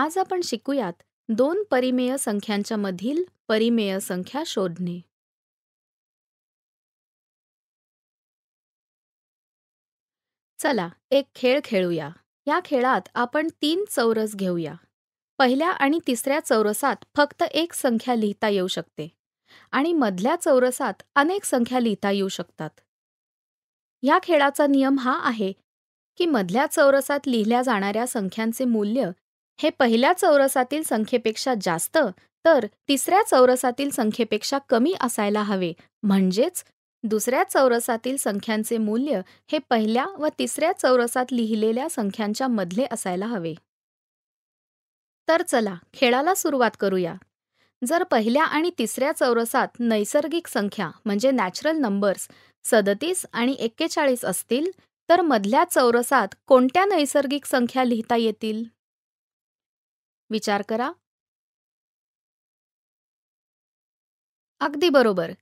आज आपण शिकूयात दोन परिमेय संख्यांच्या मधील परिमेय संख्या शोधणे चला एक खेळ खेळूया या खेळात आपण तीन चौरस घेऊया पहिल्या आणि तिसऱ्या चौरसात फक्त एक संख्या लिहिता येऊ शकते आणि मधल्या चौरसात अनेक संख्या लिहिता येऊ शकतात या खेळाचा नियम हा आहे की मधल्या चौरसात लिहिल्या जाणाऱ्या संख्यांचे मूल्य हे पहिल्या चौरसातील संख्येपेक्षा जास्त तर तिसऱ्या चौरसातील संख्येपेक्षा कमी असायला हवे म्हणजेच दुसऱ्या चौरसातील संख्यांचे मूल्य हे पहिल्या व तिसऱ्या चौरसात लिहिलेल्या संख्यांच्या मधले असायला हवे तर चला खेळाला सुरुवात करूया जर पहिल्या आणि तिसऱ्या चौरसात नैसर्गिक संख्या म्हणजे नॅचरल नंबर्स सदतीस आणि एक्केचाळीस असतील तर मधल्या चौरसात कोणत्या नैसर्गिक संख्या लिहिता येतील विचार करा अगदी बरोबर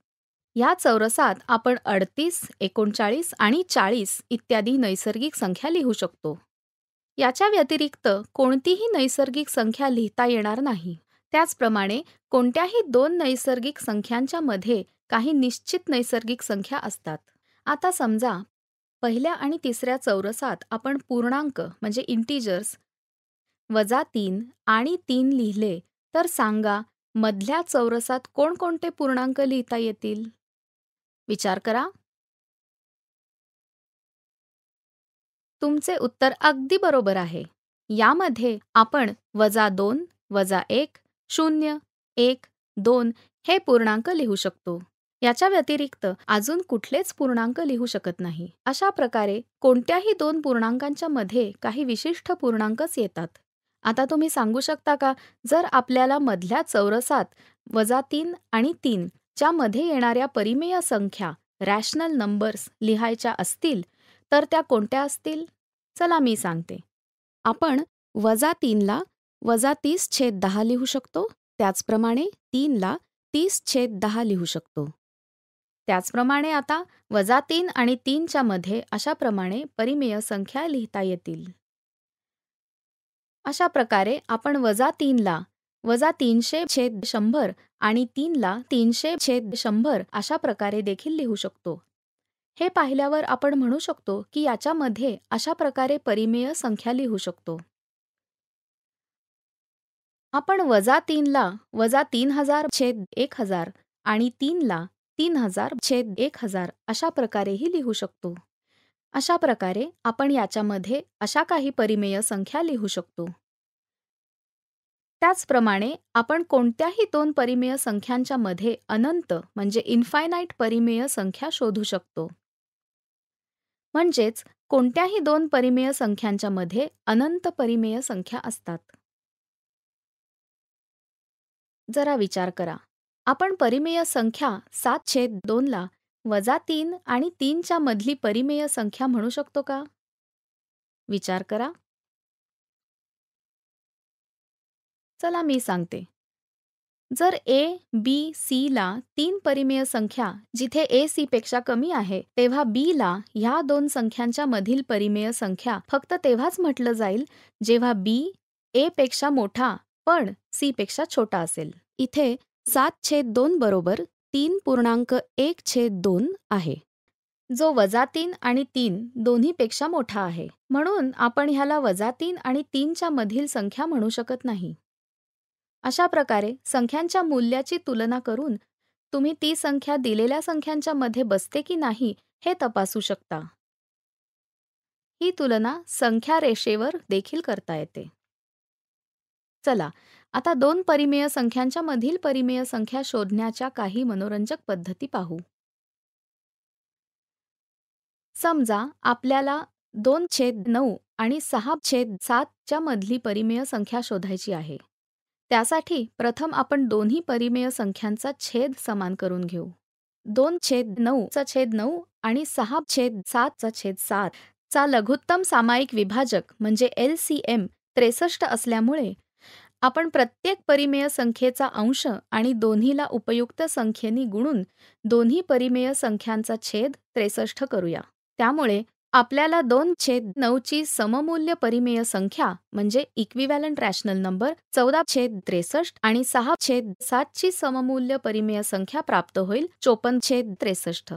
या चौरसात आपण अडतीस एकोणचाळीस आणि चाळीस इत्यादी नैसर्गिक संख्या लिहू शकतो याच्या व्यतिरिक्त कोणतीही नैसर्गिक संख्या लिहिता येणार नाही त्याचप्रमाणे कोणत्याही दोन नैसर्गिक संख्यांच्या मध्ये काही निश्चित नैसर्गिक संख्या असतात आता समजा पहिल्या आणि तिसऱ्या चौरसात आपण पूर्णांक म्हणजे इंटिजर्स वजा तीन आणि तीन लिहिले तर सांगा मधल्या चौरसात कोणकोणते पूर्णांक लिहिता येतील विचार करा तुमचे उत्तर अगदी बरोबर आहे यामध्ये आपण वजा दोन वजा एक शून्य एक दोन हे पूर्णांक लिहू शकतो याच्या व्यतिरिक्त अजून कुठलेच पूर्णांक लिहू शकत नाही अशा प्रकारे कोणत्याही दोन पूर्णांकांच्या मध्ये काही विशिष्ट पूर्णांकच येतात आता तुम्ही सांगू शकता का जर आपल्याला मधल्या चौरसात वजा तीन आणि तीन च्या मध्ये येणाऱ्या परिमेय संख्या रॅशनल नंबर्स लिहायच्या असतील तर त्या कोणत्या असतील चला मी सांगते आपण वजा तीनला वजा तीस छेद दहा लिहू शकतो त्याचप्रमाणे तीनला तीस छेद दहा लिहू शकतो त्याचप्रमाणे आता वजा तीन आणि तीनच्या मध्ये अशाप्रमाणे परिमेय संख्या लिहिता येतील अशा प्रकारे आपण वजा तीनला वजा तीनशे छेद शंभर आणि तीनला तीनशे छेद शंभर अशा प्रकारे देखील लिहू शकतो हे पाहिल्यावर आपण म्हणू शकतो की याच्यामध्ये अशा प्रकारे परिमेय संख्या लिहू शकतो आपण वजा तीनला वजा तीन हजार छेद एक हजार आणि तीनला तीन हजार छेद एक हजार अशा प्रकारेही लिहू शकतो अशा प्रकारे आपण याच्यामध्ये अशा काही परिमेय संख्या लिहू शकतो त्याचप्रमाणे आपण कोणत्याही दोन परिमेय संख्यांच्या मध्ये अनंत म्हणजे इन्फायनाईट परिमेय संख्या शोधू शकतो म्हणजेच कोणत्याही दोन परिमेय संख्यांच्या मध्ये अनंत परिमेय संख्या असतात जरा विचार करा आपण परिमेय संख्या सात छेद दोनला वजा तीन आणि तीनच्या मधली परिमेय संख्या म्हणू शकतो का विचार करा चला मी सांगते जर ए बी सी ला तीन परिमेय संख्या जिथे ए सी पेक्षा कमी आहे तेव्हा बी ला ह्या दोन संख्यांच्या मधील परिमेय संख्या फक्त तेव्हाच म्हटलं जाईल जेव्हा बी ए पेक्षा मोठा पण सी पेक्षा छोटा असेल इथे सात छेद दोन बरोबर तीन पूर्णांक एक छेद दोन आहे जो वजा तीन आणि तीन दोन्हीपेक्षा मोठा आहे म्हणून आपण ह्याला वजा तीन आणि तीनच्या मधील संख्या म्हणू शकत नाही अशा प्रकारे संख्यांच्या मूल्याची तुलना करून तुम्ही ती संख्या दिलेल्या संख्यांच्या मध्ये बसते की नाही हे तपासू शकता ही तुलना संख्या रेषेवर देखील करता येते चला आता दोन परिमेय संख्यांच्या मधील परिमेय संख्या शोधण्याच्या काही मनोरंजक पद्धती पाहू समजा आपल्याला दोन छेद नऊ आणि सहा छेद सातच्या मधली परिमेय संख्या शोधायची आहे त्यासाठी प्रथम आपण दोन्ही परिमेय संख्यांचा छेद समान करून घेऊ दोन छेद नऊचा छेद नऊ आणि सहा छेद सातचा छेद सात चा लघुत्तम सामायिक विभाजक म्हणजे एल सी एम त्रेसष्ट असल्यामुळे आपण प्रत्येक परिमेय संख्येचा अंश आणि दोन्हीला उपयुक्त संख्येनी गुणून दोन्ही परिमेय संख्यांचा छेद त्रेसष्ट करूया त्यामुळे आपल्याला दोन छेद नऊची सममूल्य परिमेय संख्या म्हणजे इक्विव्हॅलंट रॅशनल नंबर चौदा छेद त्रेसष्ट आणि सहा छेद सातची सममूल्य परिमेय संख्या प्राप्त होईल चोपन्न छेद त्रेसष्ट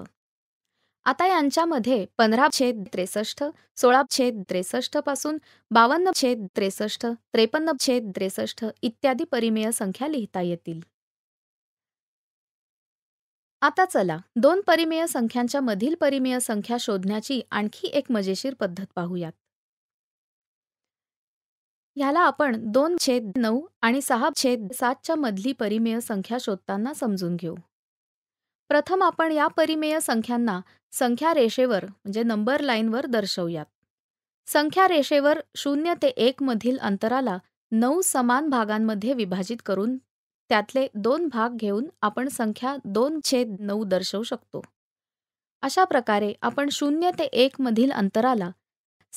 आता यांच्यामध्ये पंधरा छेद त्रेसष्ट सोळा छेद त्रेसष्ट पासून बावन्न छेद त्रेसष्ट त्रेपन्न छेद त्रेसष्ट इत्यादी परिमेय संख्या लिहिता येतील आता चला दोन परिमेय संख्यांच्या मधील परिमेय संख्या शोधण्याची आणखी एक मजेशीर पद्धत पाहूयात ह्याला आपण दोन छेद नऊ आणि सहा छेद सातच्या मधली परिमेय संख्या शोधताना समजून घेऊ प्रथम आपण या परिमेय संख्यांना संख्या रेषेवर म्हणजे नंबर लाईनवर दर्शवूयात संख्या रेषेवर शून्य ते एक मधील अंतराला नऊ समान भागांमध्ये विभाजित करून त्यातले दोन भाग घेऊन आपण संख्या दोन छेद नऊ दर्शवू शकतो अशा प्रकारे आपण शून्य ते एक मधील अंतराला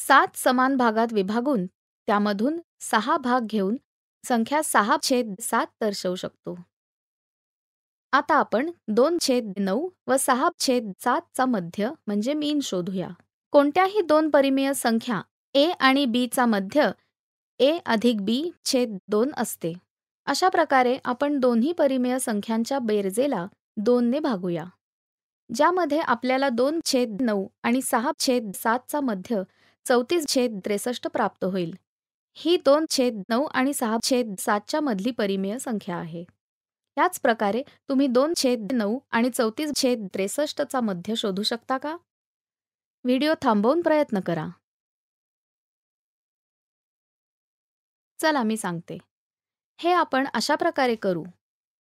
सात समान भागात विभागून त्यामधून सहा भाग घेऊन संख्या सहा छेद सात दर्शवू शकतो आता आपण दोन छेद नऊ व सहा छेद सातचा मध्य म्हणजे मीन शोधूया कोणत्याही दोन परिमेय संख्या ए आणि चा मध्य ए अधिक बी छेद दोन असते अशा प्रकारे आपण दोन्ही परिमेय संख्यांच्या बेरजेला दोनने भागूया ज्यामध्ये आपल्याला दोन छेद नऊ आणि सहा छेद सातचा मध्य चौतीस छेद त्रेसष्ट प्राप्त होईल ही दोन छेद नऊ आणि सहा छेद सातच्या मधली परिमेय संख्या आहे याच प्रकारे तुम्ही दोन छेद नऊ आणि चौतीस छेद त्रेसष्टचा मध्य शोधू शकता का व्हिडिओ थांबवून प्रयत्न करा चला मी सांगते हे आपण अशा प्रकारे करू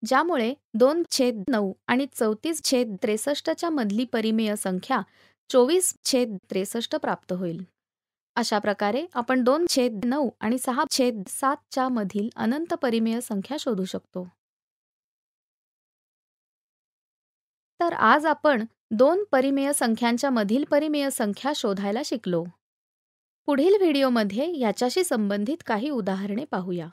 ज्यामुळे दोन छेद नऊ आणि चौतीस छेद त्रेसष्टच्या मधली परिमेय संख्या चोवीस छेद त्रेसष्ट प्राप्त होईल अशा प्रकारे आपण दोन छेद नऊ आणि सहा छेद सातच्या मधील अनंत परिमेय संख्या शोधू शकतो तर आज आपण दोन परिमेय संख्यांच्या मधील परिमेय संख्या शोधायला शिकलो पुढील व्हिडिओमध्ये याच्याशी संबंधित काही उदाहरणे पाहूया